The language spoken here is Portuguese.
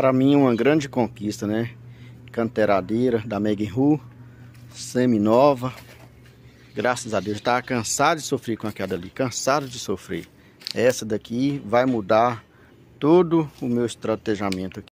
Para mim uma grande conquista, né? Canteradeira da Megan Ru, semi-nova. Graças a Deus, estava tá cansado de sofrer com aquela ali, cansado de sofrer. Essa daqui vai mudar todo o meu estrategiamento aqui.